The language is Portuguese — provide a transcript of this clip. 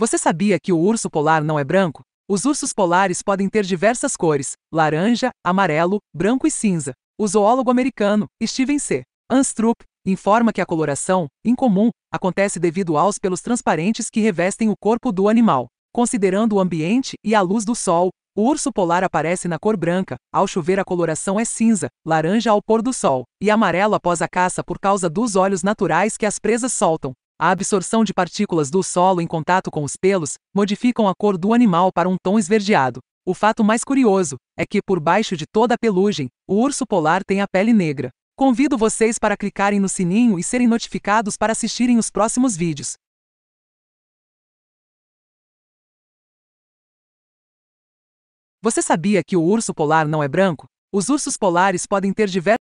Você sabia que o urso polar não é branco? Os ursos polares podem ter diversas cores: laranja, amarelo, branco e cinza. O zoólogo americano Steven C. Anstrup informa que a coloração, incomum, acontece devido aos pelos transparentes que revestem o corpo do animal. Considerando o ambiente e a luz do sol, o urso polar aparece na cor branca, ao chover a coloração é cinza, laranja ao pôr do sol, e amarelo após a caça por causa dos olhos naturais que as presas soltam. A absorção de partículas do solo em contato com os pelos modificam a cor do animal para um tom esverdeado. O fato mais curioso é que por baixo de toda a pelugem, o urso polar tem a pele negra. Convido vocês para clicarem no sininho e serem notificados para assistirem os próximos vídeos. Você sabia que o urso polar não é branco? Os ursos polares podem ter diversos